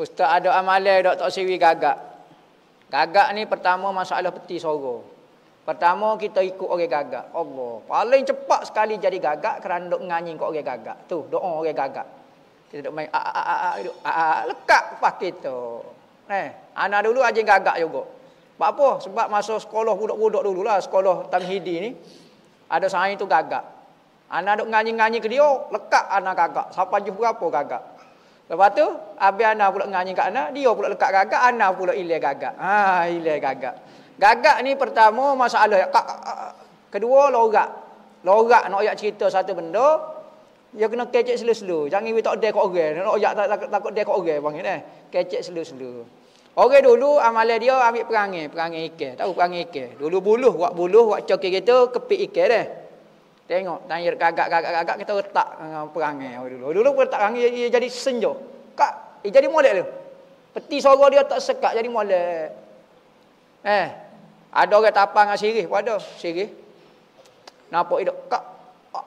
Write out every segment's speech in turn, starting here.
Ustaz ada amalan Dr. Siwi gagak. Gagak ni pertama masalah peti sorok. Pertama kita ikut orang gagak. Allah, paling cepat sekali jadi gagak kerana duk nganying kok orang gagak. Tu doa orang gagak. Kita duk main a ah, a ah, a ah, a a a lekat pas kita. neh anak dulu aja gagak juga. Sebab apa? Sebab masa sekolah budak-budak dululah, sekolah tanghidi ni ada sains tu gagak. Anak duk nganying-nganying ke dia, lekat anak gagak. Sampai jumpa berapa gagak. Lepas tu, habis anak pula nganyi kat Ana, dia pula lekat gagak, Anak pula ilai gagak. Ha, ilai gagak. Gagak ni pertama masalah. Kedua, lorak. Lorak nak ayak cerita satu benda, dia kena kecek selu-selu. Jangan dia tak ada kat orang. Nak ayak tak, tak, tak, kat orang panggil eh. Kecek selu-selu. Orang dulu amalan dia ambil perangai. Perangai ikan. Tahu perangai ikan. Dulu buluh, buat buluh, buat cokir gitu, kepik ikan deh. Tengok tanjir gagak gagak gagak kita letak perangai dulu. Dulu pun letak perangai dia jadi senjo. Kak, dia jadi molek tu. Peti suara dia tak sekat jadi molek. Eh. Ada orang tapang dengan sirih pun ada. Sirih. Nampak hidup. Kak. Ah,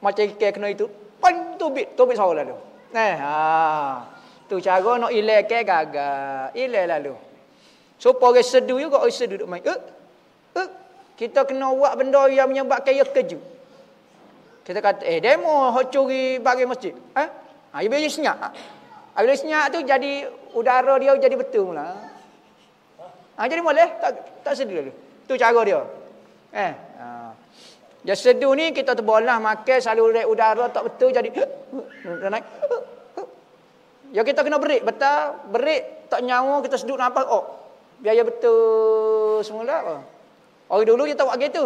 macam ikan kena itu. Pan tu bit, suara lalu. Eh. Ha. Ah. Tu cara nak ilai ke gagak. Ilai lalu. So, orang sedu juga. Orang sedu duduk main. Eh. eh kita kena buat benda yang menyebabkan ia keju. Kita kata, eh demo hocuri bagi masjid. Eh? Ha, dia boleh senyap. Ha, bila senyap tu jadi udara dia jadi betul mula. Ha, jadi boleh, tak, tak sedih dulu. Itu cara dia. Eh, ha. Dia seduh ni kita tu terbolah makai salur udara tak betul jadi naik. ya kita kena break betul break tak nyawa kita seduh apa? oh biaya betul semula apa. Oh. dulu kita tak buat gitu.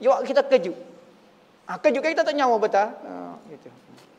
Dia kita kejut. Akan ah, juga kita tak nyawa betul. Ha, gitu.